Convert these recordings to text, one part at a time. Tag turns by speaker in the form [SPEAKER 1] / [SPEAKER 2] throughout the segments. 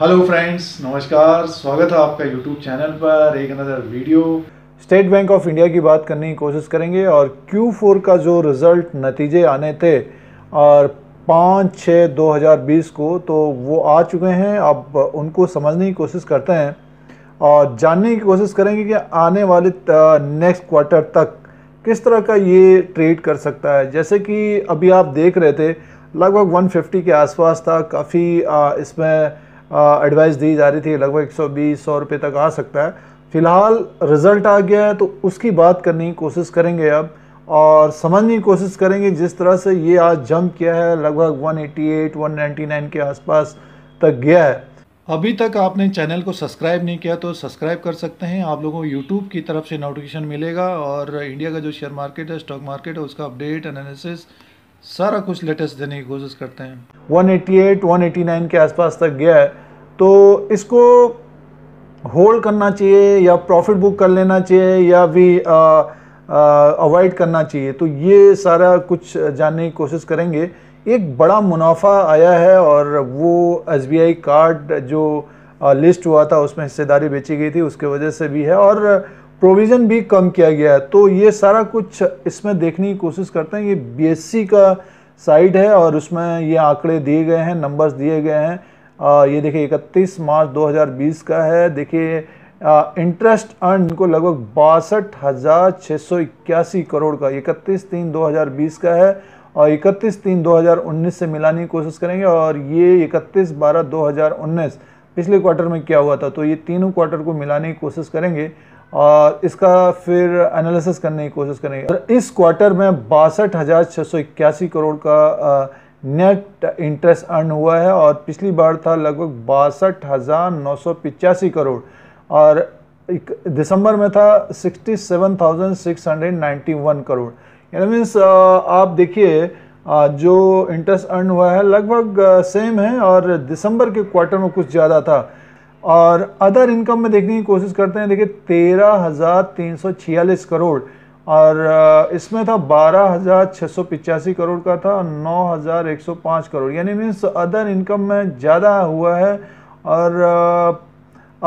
[SPEAKER 1] hello friends नमस्कार स्वागत है आपका यूट्यूब चैनल पर एक नज़र video State Bank of India की बात करने की कोशिश करेंगे और Q4 का जो रिज़ल्ट नतीजे आने थे और पाँच छः दो हज़ार बीस को तो वो आ चुके हैं अब उनको समझने की कोशिश करते हैं और जानने की कोशिश करेंगे कि आने वाले नेक्स्ट क्वार्टर तक किस तरह का ये ट्रेड कर सकता है जैसे कि अभी आप देख रहे थे लगभग 150 के आसपास था काफ़ी इसमें एडवाइस दी जा रही थी लगभग एक सौ बीस सौ रुपये तक आ सकता है फ़िलहाल रिज़ल्ट आ गया है तो उसकी बात करने की कोशिश करेंगे अब और समझने की कोशिश करेंगे जिस तरह से ये आज जंप किया है लगभग 188, 199 के आसपास तक गया है अभी तक आपने चैनल को सब्सक्राइब नहीं किया तो सब्सक्राइब कर सकते हैं आप लोगों को यूट्यूब की तरफ से नोटिफिकेशन मिलेगा और इंडिया का जो शेयर मार्केट है स्टॉक मार्केट है उसका अपडेट एनालिसिस सारा कुछ लेटेस्ट देने की कोशिश करते हैं 188, 189 के आसपास तक गया है तो इसको होल्ड करना चाहिए या प्रॉफिट बुक कर लेना चाहिए या भी अवॉइड करना चाहिए तो ये सारा कुछ जानने की कोशिश करेंगे एक बड़ा मुनाफा आया है और वो एस कार्ड जो लिस्ट हुआ था उसमें हिस्सेदारी बेची गई थी उसके वजह से भी है और प्रोविज़न भी कम किया गया है तो ये सारा कुछ इसमें देखने की कोशिश करते हैं ये बीएससी का साइट है और उसमें ये आंकड़े दिए गए हैं नंबर्स दिए गए हैं आ, ये देखिए 31 मार्च 2020 का है देखिए इंटरेस्ट अर्न को लगभग बासठ हज़ार छः सौ इक्यासी करोड़ का इकतीस तीन 2020 का है और इकतीस तीन 2019 से मिलाने की कोशिश करेंगे और ये इकतीस बारह 2019 पिछले क्वार्टर में क्या हुआ था तो ये तीनों क्वार्टर को मिलाने की कोशिश करेंगे और इसका फिर एनालिसिस करने की कोशिश करेंगे इस क्वार्टर में बासठ हज़ार छः सौ इक्यासी करोड़ का नेट इंटरेस्ट अर्न हुआ है और पिछली बार था लगभग बासठ हज़ार नौ सौ पिचासी करोड़ और दिसंबर में था sixty seven thousand six hundred ninety one crore यानी मीन्स आप देखिए जो इंटरेस्ट अर्न हुआ है लगभग सेम है और दिसंबर के क्वार्टर में कुछ ज़्यादा था और अदर इनकम में देखने की कोशिश करते हैं देखिए तेरह हज़ार तीन सौ छियालीस करोड़ और इसमें था बारह हज़ार छः सौ पिचासी करोड़ का था नौ हज़ार एक सौ पाँच करोड़ यानी मीन्स अदर इनकम में ज़्यादा हुआ है और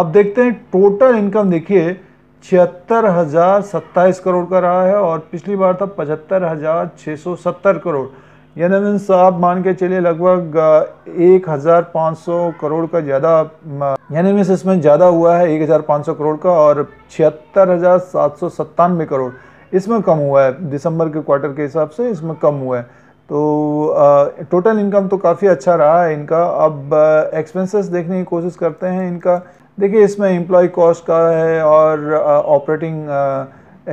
[SPEAKER 1] अब देखते हैं टोटल इनकम देखिए छिहत्तर हज़ार सत्ताईस करोड़ का रहा है और पिछली बार था पचहत्तर हज़ार छः सौ सत्तर करोड़ यानी साहब मान के चलिए लगभग एक हज़ार पाँच सौ करोड़ का ज़्यादा यानी मीन इसमें ज़्यादा हुआ है एक हज़ार पाँच सौ करोड़ का और छिहत्तर हज़ार सात सौ सत्तानवे करोड़ इसमें कम हुआ है दिसंबर के क्वार्टर के हिसाब से इसमें कम हुआ है तो टोटल इनकम तो काफ़ी अच्छा रहा है इनका अब एक्सपेंसेस देखने की कोशिश करते हैं इनका देखिए इसमें एम्प्लॉय कॉस्ट का है और ऑपरेटिंग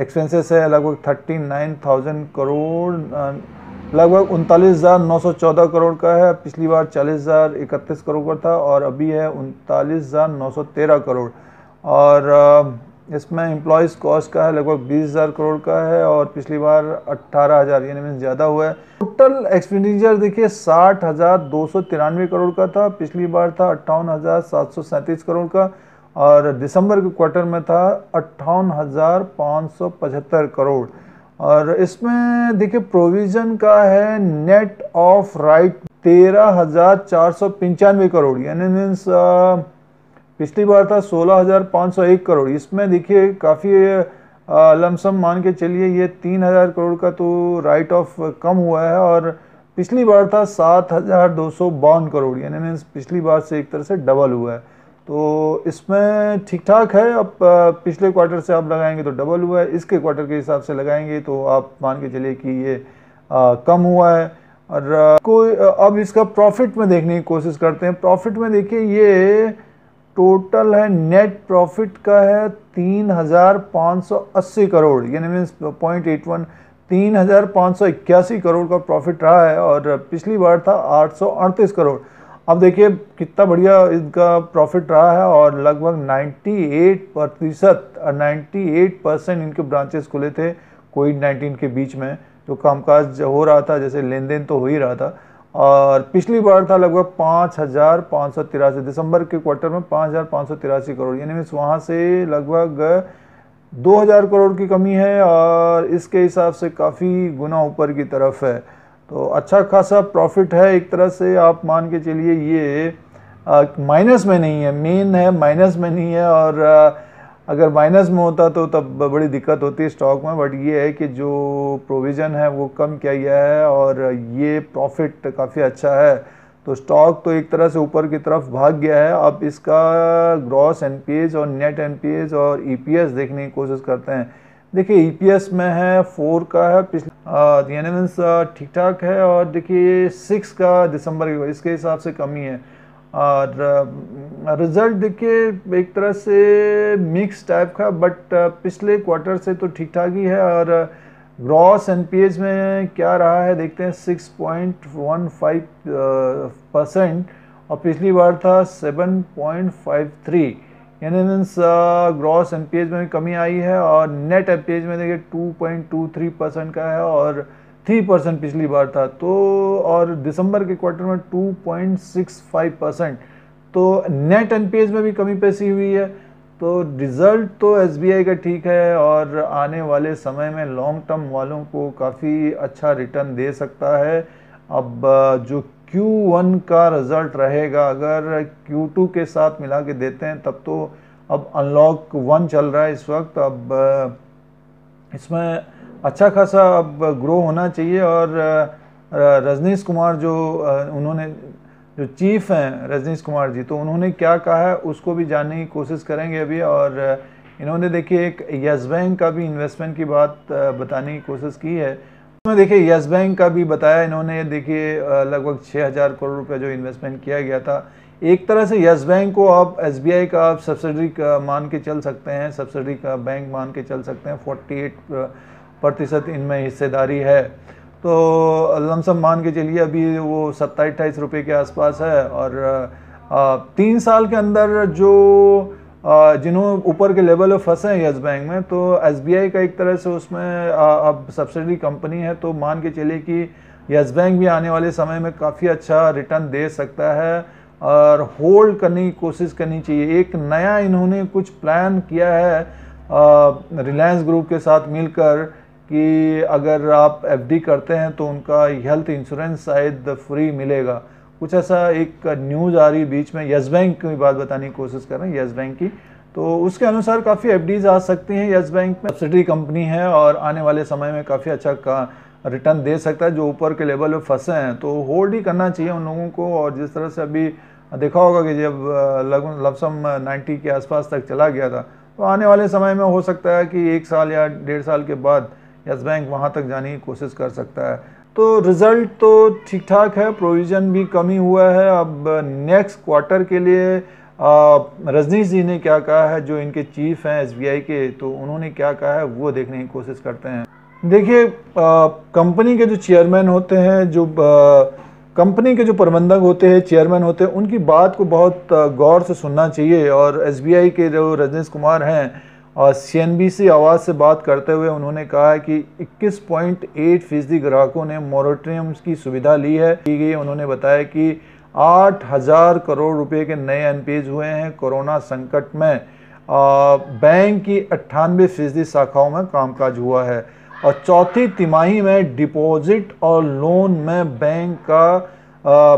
[SPEAKER 1] एक्सपेंसेस है लगभग थर्टी नाइन थाउजेंड करोड़ लगभग उनतालीस हज़ार नौ सौ चौदह करोड़ का है पिछली बार चालीस हज़ार इकतीस करोड़ का था और अभी है उनतालीस हज़ार नौ सौ तेरह करोड़ और इसमें एम्प्लॉयज़ कॉस्ट का है लगभग बीस हज़ार करोड़ का है और पिछली बार अट्ठारह हज़ार यानी मीन ज़्यादा हुआ है टोटल एक्सपेंडिचर देखिए साठ हज़ार दो सौ तिरानवे करोड़ का था पिछली बार था अट्ठावन हज़ार सात सौ सैंतीस करोड़ का और दिसंबर के क्वार्टर में था अट्ठावन हज़ार पाँच सौ पचहत्तर करोड़ और इसमें देखिए प्रोविज़न का है नेट ऑफ राइट तेरह हज़ार चार सौ पंचानवे करोड़ यानी मीन्स पिछली बार था सोलह हज़ार पाँच सौ एक करोड़ इसमें देखिए काफ़ी लमसम मान के चलिए ये तीन हज़ार करोड़ का तो राइट ऑफ कम हुआ है और पिछली बार था सात हज़ार दो सौ बावन करोड़ यानी मीन्स पिछली बार से एक तरह से डबल हुआ है तो इसमें ठीक ठाक है अब पिछले क्वार्टर से आप लगाएंगे तो डबल हुआ है इसके क्वार्टर के हिसाब से लगाएंगे तो आप मान के चलिए कि ये आ, कम हुआ है और कोई अब इसका प्रॉफिट में देखने की कोशिश करते हैं प्रॉफिट में देखिए ये टोटल है नेट प्रॉफिट का है तीन हज़ार पाँच सौ अस्सी करोड़ यानी मीन्स पॉइंट एट वन तीन हज़ार पाँच सौ इक्यासी करोड़ का प्रॉफिट रहा है और पिछली बार था आठ सौ अड़तीस करोड़ अब देखिए कितना बढ़िया इनका प्रॉफिट रहा है और लगभग 98 प्रतिशत नाइन्टी परसेंट इनके ब्रांचेस खुले थे कोविड 19 के बीच में जो कामकाज हो रहा था जैसे लेन देन तो हो ही रहा था और पिछली बार था लगभग पाँच हज़ार पाँच सौ तिरासी दिसंबर के क्वार्टर में पाँच हज़ार पाँच सौ तिरासी करोड़ यानी मीन्स वहाँ से लगभग दो हज़ार करोड़ की कमी है और इसके हिसाब से काफ़ी गुना ऊपर की तरफ है तो अच्छा खासा प्रॉफिट है एक तरह से आप मान के चलिए ये माइनस में नहीं है मेन है माइनस में नहीं है और आ, अगर माइनस में होता तो तब बड़ी दिक्कत होती है स्टॉक में बट ये है कि जो प्रोविज़न है वो कम किया गया है और ये प्रॉफिट काफ़ी अच्छा है तो स्टॉक तो एक तरह से ऊपर की तरफ भाग गया है अब इसका ग्रॉस एन और नेट एन और ई e देखने की कोशिश करते हैं देखिए ईपीएस e में है फोर का है पिछले ठीक ठाक है और देखिए सिक्स का दिसंबर इसके हिसाब से कमी है और रिज़ल्ट देखिए एक तरह से मिक्स टाइप का बट पिछले क्वार्टर से तो ठीक ठाक ही है और ग्रॉस एन में क्या रहा है देखते हैं six point one five percent और पिछली बार था सेवन पॉइंट फाइव थ्री यानी मीन्स ग्रॉस एम में भी कमी आई है और नेट एम में देखिए 2.23 परसेंट का है और 3 परसेंट पिछली बार था तो और दिसंबर के क्वार्टर में 2.65 परसेंट तो नेट एन में भी कमी पैसी हुई है तो रिज़ल्ट तो एस का ठीक है और आने वाले समय में लॉन्ग टर्म वालों को काफ़ी अच्छा रिटर्न दे सकता है अब जो Q1 का रिज़ल्ट रहेगा अगर Q2 के साथ मिला के देते हैं तब तो अब अनलॉक वन चल रहा है इस वक्त अब इसमें अच्छा खासा अब ग्रो होना चाहिए और रजनीश कुमार जो उन्होंने जो चीफ हैं रजनीश कुमार जी तो उन्होंने क्या कहा है उसको भी जानने की कोशिश करेंगे अभी और इन्होंने देखिए एक यस बैंक का भी इन्वेस्टमेंट की बात बताने की कोशिश की है तो देखिए यस बैंक का भी बताया इन्होंने देखिए लगभग 6000 करोड़ रुपया जो इन्वेस्टमेंट किया गया था एक तरह से यस बैंक को आप एस का आप सब्सिडी मान के चल सकते हैं सब्सिडी का बैंक मान के चल सकते हैं 48 प्रतिशत इनमें हिस्सेदारी है तो लमसम मान के चलिए अभी वो सत्ताईस अट्ठाईस रुपये के आसपास है और तीन साल के अंदर जो जिन्होंने ऊपर के लेवल में फंसे हैं येस बैंक में तो एस का एक तरह से उसमें अब सब्सिडी कंपनी है तो मान के चलिए कि येस बैंक भी आने वाले समय में काफ़ी अच्छा रिटर्न दे सकता है और होल्ड करने की कोशिश करनी चाहिए एक नया इन्होंने कुछ प्लान किया है रिलायंस ग्रुप के साथ मिलकर कि अगर आप एफडी करते हैं तो उनका हेल्थ इंश्योरेंस शायद फ्री मिलेगा कुछ ऐसा एक न्यूज़ आ रही बीच में येस बैंक की बात बताने की कोशिश कर रहे हैं येस बैंक की तो उसके अनुसार काफ़ी एफ आ सकती हैं येस बैंक में सब्सिडी कंपनी है और आने वाले समय में काफ़ी अच्छा का रिटर्न दे सकता है जो ऊपर के लेवल में फंसे हैं तो होल्ड ही करना चाहिए उन लोगों को और जिस तरह से अभी देखा होगा कि जब लगभग लमसम नाइन्टी के आसपास तक चला गया था तो आने वाले समय में हो सकता है कि एक साल या डेढ़ साल के बाद यस बैंक वहाँ तक जाने की कोशिश कर सकता है तो रिज़ल्ट तो ठीक ठाक है प्रोविज़न भी कमी हुआ है अब नेक्स्ट क्वार्टर के लिए रजनीश जी ने क्या कहा है जो इनके चीफ हैं एसबीआई के तो उन्होंने क्या कहा है वो देखने की कोशिश करते हैं देखिए कंपनी के जो चेयरमैन होते हैं जो कंपनी के जो प्रबंधक होते हैं चेयरमैन होते हैं उनकी बात को बहुत गौर से सुनना चाहिए और एसबीआई के जो रजनीश कुमार हैं और सी आवाज़ से बात करते हुए उन्होंने कहा है कि 21.8 फीसदी ग्राहकों ने मोरटोरियम्स की सुविधा ली है की गई उन्होंने बताया कि आठ हज़ार करोड़ रुपए के नए एनपीएज हुए हैं कोरोना संकट में आ, बैंक की अट्ठानवे फीसदी शाखाओं में कामकाज हुआ है और चौथी तिमाही में डिपॉजिट और लोन में बैंक का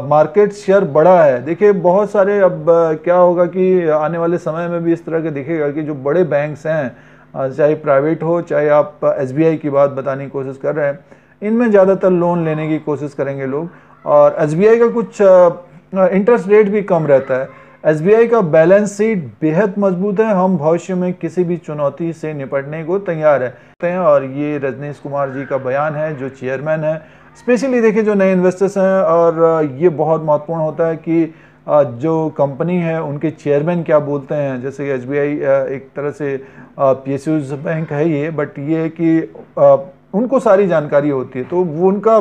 [SPEAKER 1] मार्केट शेयर बढ़ा है देखिए बहुत सारे अब आ, क्या होगा कि आने वाले समय में भी इस तरह के दिखेगा कि जो बड़े बैंक्स हैं चाहे प्राइवेट हो चाहे आप एस की बात बताने की कोशिश कर रहे हैं इनमें ज़्यादातर लोन लेने की कोशिश करेंगे लोग और एस का कुछ इंटरेस्ट रेट भी कम रहता है एस का बैलेंस शीट बेहद मजबूत है हम भविष्य में किसी भी चुनौती से निपटने को तैयार है और ये रजनीश कुमार जी का बयान है जो चेयरमैन है स्पेशली देखिए जो नए इन्वेस्टर्स हैं और ये बहुत महत्वपूर्ण होता है कि जो कंपनी है उनके चेयरमैन क्या बोलते हैं जैसे कि एस एक तरह से पी बैंक है ये बट ये है कि उनको सारी जानकारी होती है तो वो उनका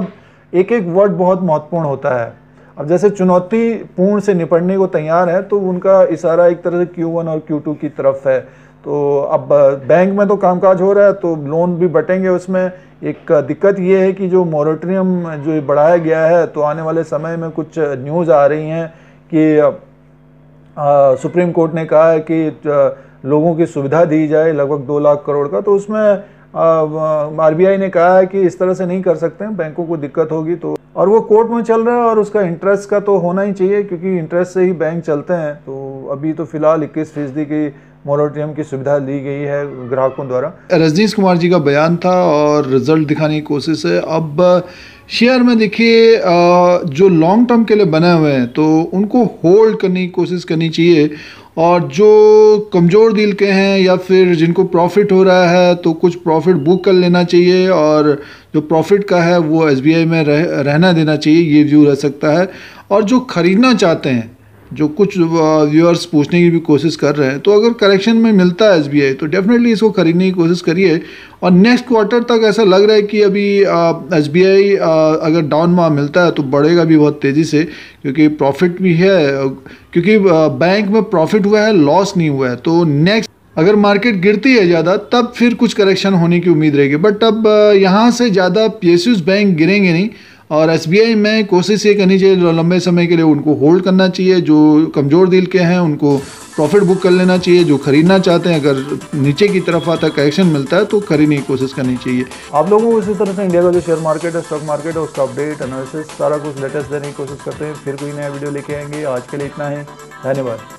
[SPEAKER 1] एक एक वर्ड बहुत महत्वपूर्ण होता है अब जैसे चुनौती पूर्ण से निपटने को तैयार है तो उनका इशारा एक तरह से क्यू वन और क्यू टू की तरफ है तो अब बैंक में तो कामकाज हो रहा है तो लोन भी बटेंगे उसमें एक दिक्कत ये है कि जो मॉरिटोरियम जो बढ़ाया गया है तो आने वाले समय में कुछ न्यूज़ आ रही हैं कि आ, सुप्रीम कोर्ट ने कहा है कि लोगों की सुविधा दी जाए लगभग दो लाख करोड़ का तो उसमें आरबीआई ने कहा है कि इस तरह से नहीं कर सकते बैंकों को दिक्कत होगी तो और वो कोर्ट में चल रहा है और उसका इंटरेस्ट का तो होना ही चाहिए क्योंकि इंटरेस्ट से ही बैंक चलते हैं तो अभी तो फिलहाल इक्कीस फीसदी की मोरटोरियम की सुविधा ली गई है ग्राहकों द्वारा रजनीश कुमार जी का बयान था और रिजल्ट दिखाने की कोशिश है अब शेयर में देखिए जो लॉन्ग टर्म के लिए बने हुए हैं तो उनको होल्ड करने की कोशिश करनी चाहिए और जो कमज़ोर दिल के हैं या फिर जिनको प्रॉफिट हो रहा है तो कुछ प्रॉफिट बुक कर लेना चाहिए और जो प्रॉफिट का है वो एस में रह, रहना देना चाहिए ये व्यू रह सकता है और जो ख़रीदना चाहते हैं जो कुछ व्यूअर्स पूछने की भी कोशिश कर रहे हैं तो अगर करेक्शन में मिलता है एस तो डेफिनेटली इसको खरीदने की कोशिश करिए और नेक्स्ट क्वार्टर तक ऐसा लग रहा है कि अभी एस बी आई अगर डाउन मा मिलता है तो बढ़ेगा भी बहुत तेज़ी से क्योंकि प्रॉफिट भी है क्योंकि बैंक में प्रॉफिट हुआ है लॉस नहीं हुआ है तो नेक्स्ट अगर मार्केट गिरती है ज़्यादा तब फिर कुछ करेक्शन होने की उम्मीद रहेगी बट अब यहाँ से ज़्यादा पी बैंक गिरेंगे नहीं और एस में कोशिश ये करनी चाहिए लंबे समय के लिए उनको होल्ड करना चाहिए जो कमज़ोर दिल के हैं उनको प्रॉफिट बुक कर लेना चाहिए जो खरीदना चाहते हैं अगर नीचे की तरफ आता कलेक्शन मिलता है तो खरीदने की कोशिश करनी चाहिए आप लोगों को इसी तरह से इंडिया का जो शेयर मार्केट है स्टॉक मार्केट है उसका अपडेट एनालिसिस सारा कुछ लेटेस्ट देने की कोशिश करते हैं फिर कोई नया वीडियो लेके आएंगे आज के लिए इतना है धन्यवाद